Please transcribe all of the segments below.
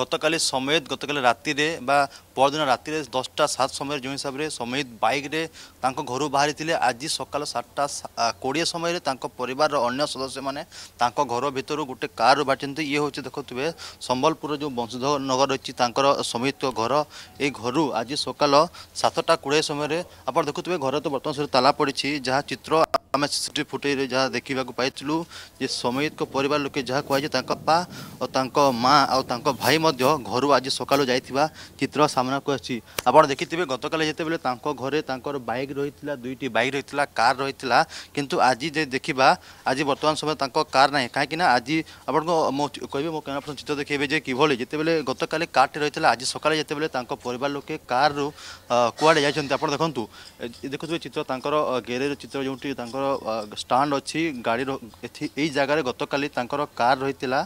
গতকালি সমেত গতকালি রাতে বা পরদিন রাতে দশটা সাত সময় যে হিসাবে সমেত বাইকরে তাঁর ঘর বাহারি আজ সকাল সাতটা কোড়িয়ে সময় তাঁর পরিবার অন্য সদস্য মানে তাঁর ঘর ভিতর গোটে কার বাটিতে ইয়ে হচ্ছে দেখুবে সম্বলপুর যে বংশধর নগর রয়েছে তাঁর সমেত ঘর এই ঘর আজ সকাল সাতটা কোড়িয়ে সময় আপনার দেখুবে ঘর তো বর্তমান সহ তালা পড়ছে যা চিত্র ଆମେ ସିସିଟିଭି ଫୁଟେଜରେ ଯାହା ଦେଖିବାକୁ ପାଇଥିଲୁ ଯେ ସମୀରଙ୍କ ପରିବାର ଲୋକେ ଯାହା କୁହାଯାଇଛି ତାଙ୍କ ବାପା ଓ ତାଙ୍କ ମା ଆଉ ତାଙ୍କ ଭାଇ ମଧ୍ୟ ଘରୁ ଆଜି ସକାଳୁ ଯାଇଥିବା ଚିତ୍ର ସାମ୍ନାକୁ ଆସିଛି ଆପଣ ଦେଖିଥିବେ ଗତକାଲି ଯେତେବେଳେ ତାଙ୍କ ଘରେ ତାଙ୍କର ବାଇକ୍ ରହିଥିଲା ଦୁଇଟି ବାଇକ୍ ରହିଥିଲା କାର୍ ରହିଥିଲା କିନ୍ତୁ ଆଜି ଯେ ଦେଖିବା ଆଜି ବର୍ତ୍ତମାନ ସମୟ ତାଙ୍କ କାର୍ ନାହିଁ କାହିଁକିନା ଆଜି ଆପଣଙ୍କୁ ମୋ କହିବେ ମୋ କ୍ୟାମେରା ଚିତ୍ର ଦେଖେଇବେ ଯେ କିଭଳି ଯେତେବେଳେ ଗତକାଲି କାର୍ଟି ରହିଥିଲା ଆଜି ସକାଳେ ଯେତେବେଳେ ତାଙ୍କ ପରିବାର ଲୋକେ କାର୍ରୁ କୁଆଡ଼େ ଯାଇଛନ୍ତି ଆପଣ ଦେଖନ୍ତୁ ଦେଖୁଥିବେ ଚିତ୍ର ତାଙ୍କର ଗ୍ୟାରେଜ୍ ଚିତ୍ର ଯେଉଁଠି ତାଙ୍କ ତାଙ୍କର ଷ୍ଟାଣ୍ଡ ଅଛି ଗାଡ଼ିର ଏଠି ଏଇ ଜାଗାରେ ଗତକାଲି ତାଙ୍କର କାର୍ ରହିଥିଲା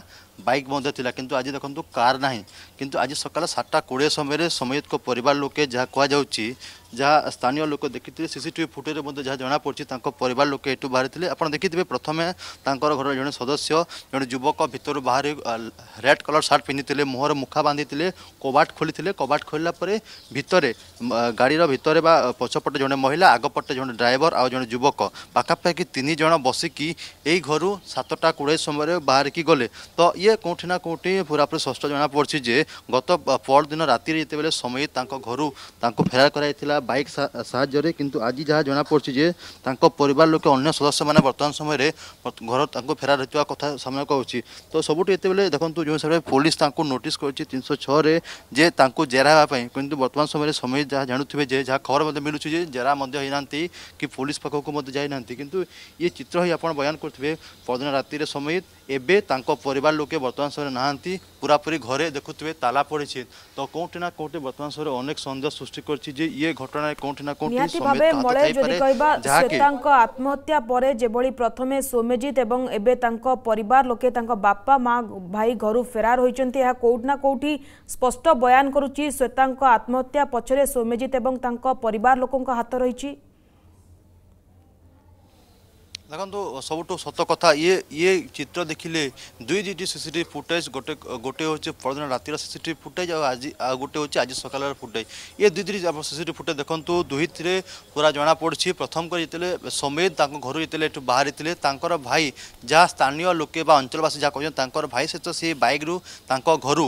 বাইক মধ্যে লা কিন্তু আজ দেখুন কার না কিন্তু আজ সকাল সাতটা কোড়ি সময় সমীত পরিবার লোকে যা কুযাচ্ছি ଯାହା ସ୍ଥାନୀୟ ଲୋକ ଦେଖିଥିଲେ ସିସିଟିଭି ଫୁଟେଜ୍ ମଧ୍ୟ ଯାହା ଜଣାପଡ଼ିଛି ତାଙ୍କ ପରିବାର ଲୋକେ ଏଠୁ ବାହାରିଥିଲେ ଆପଣ ଦେଖିଥିବେ ପ୍ରଥମେ ତାଙ୍କର ଘରର ଜଣେ ସଦସ୍ୟ ଜଣେ ଯୁବକ ଭିତରୁ ବାହାରି ରେଡ୍ କଲର୍ ସାର୍ଟ ପିନ୍ଧିଥିଲେ ମୁହଁରେ ମୁଖା ବାନ୍ଧିଥିଲେ କବାଟ ଖୋଲିଥିଲେ କବାଟ ଖୋଲିଲା ପରେ ଭିତରେ ଗାଡ଼ିର ଭିତରେ ବା ପଛପଟେ ଜଣେ ମହିଳା ଆଗପଟେ ଜଣେ ଡ୍ରାଇଭର ଆଉ ଜଣେ ଯୁବକ ପାଖାପାଖି ତିନି ଜଣ ବସିକି ଏଇ ଘରୁ ସାତଟା କୋଡ଼ିଏ ସମୟରେ ବାହାରିକି ଗଲେ ତ ଇଏ କେଉଁଠି ନା କେଉଁଠି ପୁରାପୁରି ସ୍ପଷ୍ଟ ଜଣାପଡ଼ିଛି ଯେ ଗତ ପରଦିନ ରାତିରେ ଯେତେବେଳେ ସମୟ ତାଙ୍କ ଘରୁ ତାଙ୍କୁ ଫେରାର କରାଯାଇଥିଲା বাইক সাহায্যে কিন্তু আজি যা জଣାপড়ছে যে তাঙ্ক পরিবার লোকে অন্য সদস্য মানে বর্তমান সময়ের ঘর তাঙ্ক ফেরার হওয়া কথা সামনাকু আসুচি তো সবুঠু এতবে দেখুন যে হিসাবে পুলিশ তাঙ্কু নোটিস করছে তিনশো ছরে যে তাঙ্কু জেরা হওয়া কিন্তু বর্তমান সময়ের সময় যা জাণুথিবে যে যা খবর মধ্যে মিলুছি যে জেরা মধ্যে হয়ে না কি পুলিশ পাখকু মধ্যে যাই না কিন্তু ইয়ে চিত্র হয়ে আপনার বয়ান করুবে পরদিন রাতিরে সময় এবে তাঙ্ক পরিবার লোকে বর্তমান সময় না পুরাপুরি ঘরে দেখুবে তালা পড়েছে তো কোটি না কোটি বর্তমান সময় অনেক সন্দেহ সৃষ্টি করছে যে ইয়ে ঘটনায় কোটি না কোটি যদি শ্বেতাঙ্ক আত্মহত্যা পরে যেভাবে প্রথমে সৌম্যজিৎ এবং এবে তাঙ্ক পরিবার লোকে তাঙ্ক বাপা মা ভাই ঘর ফেরার হয়েছেন ଏହା কোটি না কোটি স্পষ্ট বয়ান କରୁଛି ଶ୍ୱେତାଙ୍କ আত্মহত্যা পছরে সৌম্যজিৎ এবং তাঙ্ক পরিবার ଲୋକଙ୍କ হাত রয়েছে ଦେଖନ୍ତୁ ସବୁଠୁ ସତ କଥା ଇଏ ଇଏ ଚିତ୍ର ଦେଖିଲେ ଦୁଇ ଦୁଇଟି ସି ସି ଟିଭି ଫୁଟେଜ୍ ଗୋଟେ ଗୋଟେ ହେଉଛି ପରଦିନ ରାତିର ସି ସି ଟିଭି ଫୁଟେଜ୍ ଆଉ ଆଜି ଆଉ ଗୋଟେ ହେଉଛି ଆଜି ସକାଳର ଫୁଟେଜ୍ ଇଏ ଦୁଇ ଦୁଇଟି ଆପଣ ସି ସି ଟିଭି ଫୁଟେଜ୍ ଦେଖନ୍ତୁ ଦୁଇଥିରେ ପୁରା ଜଣାପଡ଼ୁଛି ପ୍ରଥମ କରି ଯେତେବେଳେ ସମେତ ତାଙ୍କ ଘରୁ ଯେତେବେଳେ ଏଠୁ ବାହାରିଥିଲେ ତାଙ୍କର ଭାଇ ଯାହା ସ୍ଥାନୀୟ ଲୋକେ ବା ଅଞ୍ଚଳବାସୀ ଯାହା କହୁଛନ୍ତି ତାଙ୍କର ଭାଇ ସହିତ ସେ ବାଇକ୍ରୁ ତାଙ୍କ ଘରୁ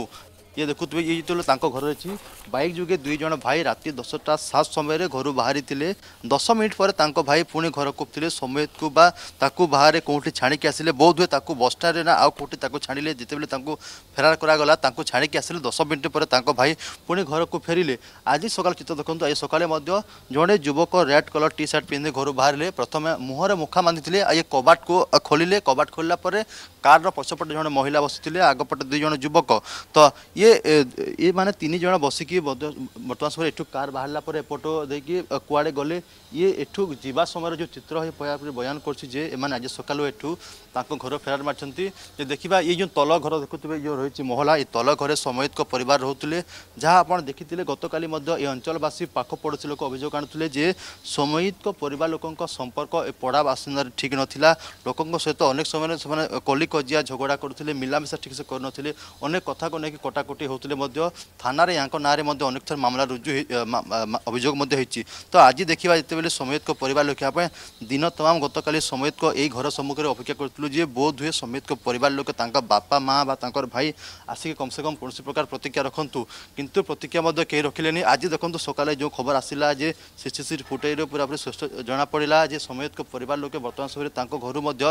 ଇଏ ଦେଖୁଥିବେ ଇଏ ଯେତେବେଳେ ତାଙ୍କ ଘରେ ଅଛି ବାଇକ୍ ଯୋଗେ ଦୁଇ ଜଣ ଭାଇ ରାତି ଦଶଟା ସାତ ସମୟରେ ଘରୁ ବାହାରିଥିଲେ ଦଶ ମିନିଟ୍ ପରେ ତାଙ୍କ ଭାଇ ପୁଣି ଘରକୁ ଥିଲେ ସମେତକୁ ବା ତାକୁ ବାହାରେ କେଉଁଠି ଛାଣିକି ଆସିଲେ ବୋଧ ହୁଏ ତାକୁ ବସ୍ଟାରେ ନା ଆଉ କେଉଁଠି ତାକୁ ଛାଣିଲେ ଯେତେବେଳେ ତାଙ୍କୁ ଫେରାର କରାଗଲା ତାଙ୍କୁ ଛାଣିକି ଆସିଲେ ଦଶ ମିନିଟ୍ ପରେ ତାଙ୍କ ଭାଇ ପୁଣି ଘରକୁ ଫେରିଲେ ଆଜି ସକାଳ ଚିତ୍ର ଦେଖନ୍ତୁ ଆଜି ସକାଳେ ମଧ୍ୟ ଜଣେ ଯୁବକ ରେଡ୍ କଲର୍ ଟି ସାର୍ଟ ପିନ୍ଧି ଘରୁ ବାହାରିଲେ ପ୍ରଥମେ ମୁହଁରେ ମୁଖା ବାନ୍ଧିଥିଲେ ଏ କବାଟକୁ ଖୋଲିଲେ କବାଟ ଖୋଲିଲା ପରେ କାର୍ର ପଛପଟେ ଜଣେ ମହିଳା ବସିଥିଲେ ଆଗପଟେ ଦୁଇ ଜଣ ଯୁବକ ତ ଇଏ ইয়ে ইয়ে মানে তিন জন বসিকি বর্তমান সময় এঠু কার বাহারা পরে এপট দিয়ে কুয়াড়ে গলে ইয়ে এঠু যা সময় যে চিত্র হয়ে বয়ান করছি যে এমানে আজ সকাল এঠু তাঁর ঘর ফেরার মারছেন যে দেখা ইয়ে যে তল ঘর দেখুবে যে রয়েছে মহলা এই তল ঘরে সময়িতক পরিবার রহুলে যা আপনার দেখিলে গতকালি এই অঞ্চলবাসী পাখ পড়োশী লোক অভিযোগ আনুলে যে সময়িতক পরিবার লোক সম্পর্ক এ পড়া বাসিন্দার ঠিক নথিলা লোক সহ অনেক সময় সে কলিকজিয়া ঝগড়া করুলে মিলামিশা ঠিকসে করুলে অনেক কথাকে নেই কটাকটি କୋଟି ହେଉଥିଲେ ମଧ୍ୟ ଥାନାରେ ୟାଙ୍କ ନାଁରେ ମଧ୍ୟ ଅନେକ ଥର ମାମଲା ରୁଜୁ ଅଭିଯୋଗ ମଧ୍ୟ ହୋଇଛି ତ ଆଜି ଦେଖିବା ଯେତେବେଳେ ସମୟତଙ୍କ ପରିବାର ଲୋକିବା ପାଇଁ ଦିନ ତମାମ ଗତକାଲି ସମୟତଙ୍କ ଏହି ଘର ସମ୍ମୁଖରେ ଅପେକ୍ଷା କରିଥିଲୁ ଯେ ବୋଧ ହୁଏ ସମୟତଙ୍କ ପରିବାର ଲୋକ ତାଙ୍କ ବାପା ମା ବା ତାଙ୍କର ଭାଇ ଆସିକି କମ୍ ସେ କମ୍ କୌଣସି ପ୍ରକାର ପ୍ରତିକ୍ରିୟା ରଖନ୍ତୁ କିନ୍ତୁ ପ୍ରତିକ୍ରିୟା ମଧ୍ୟ କେହି ରଖିଲେନି ଆଜି ଦେଖନ୍ତୁ ସକାଳେ ଯେଉଁ ଖବର ଆସିଲା ଯେ ସି ସି ସିସିସିଭି ଫୁଟେଜରୁ ପୁରାପୁରି ସୁସ୍ଥ ଜଣାପଡ଼ିଲା ଯେ ସମୟତଙ୍କ ପରିବାର ଲୋକେ ବର୍ତ୍ତମାନ ସମୟରେ ତାଙ୍କ ଘରୁ ମଧ୍ୟ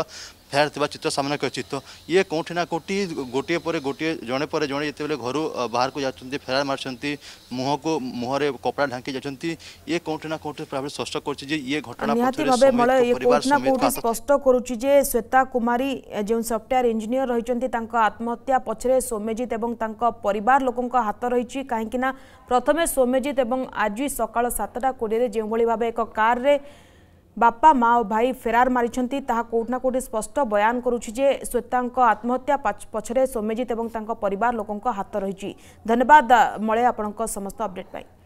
ଫେରାର ଥିବା ଚିତ୍ର ସାମ୍ନାକୁ ଅଛି ତ ଇଏ କେଉଁଠି ନା କେଉଁଠି ଗୋଟିଏ ପରେ ଗୋଟିଏ ଜଣେ ପରେ ଜଣେ ଯେତେବେଳେ ଘରୁ ଘରୁ ବାହାରକୁ ଯାଉଛନ୍ତି ଫେରାର ମାରୁଛନ୍ତି ମୁହଁକୁ ମୁହଁରେ କପଡ଼ା ଢାଙ୍କି ଯାଉଛନ୍ତି ଇଏ କୋଉଠି ନା କୋଉଠି ଭାବେ ସ୍ପଷ୍ଟ କରୁଛି ଯେ ଇଏ ଘଟଣା ନିହାତି ଭାବେ ମଳୟ କୋଉଠି ନା କୋଉଠି ସ୍ପଷ୍ଟ କରୁଛି ଯେ ଶ୍ୱେତା କୁମାରୀ ଯେଉଁ ସଫ୍ଟୱେୟାର ଇଞ୍ଜିନିୟର ରହିଛନ୍ତି ତାଙ୍କ ଆତ୍ମହତ୍ୟା ପଛରେ ସୌମ୍ୟଜିତ ଏବଂ ତାଙ୍କ ପରିବାର ଲୋକଙ୍କ ହାତ ରହିଛି କାହିଁକି ନା ପ୍ରଥମେ ସୌମ୍ୟଜିତ ଏବଂ ଆଜି ସକାଳ ସାତଟା କୋଡ଼ିଏରେ ଯେଉଁଭଳି ଭାବେ ଏକ କାର୍ରେ ବାପା ମା ଓ ଭାଇ ଫେରାର ମାରିଛନ୍ତି ତାହା କେଉଁଠି ନା କେଉଁଠି ସ୍ପଷ୍ଟ ବୟାନ କରୁଛି ଯେ ଶ୍ୱେତାଙ୍କ ଆତ୍ମହତ୍ୟା ପଛରେ ସୌମ୍ୟଜିତ ଏବଂ ତାଙ୍କ ପରିବାର ଲୋକଙ୍କ ହାତ ରହିଛି ଧନ୍ୟବାଦ ମଳେ ଆପଣଙ୍କ ସମସ୍ତ ଅପଡେଟ୍ ପାଇଁ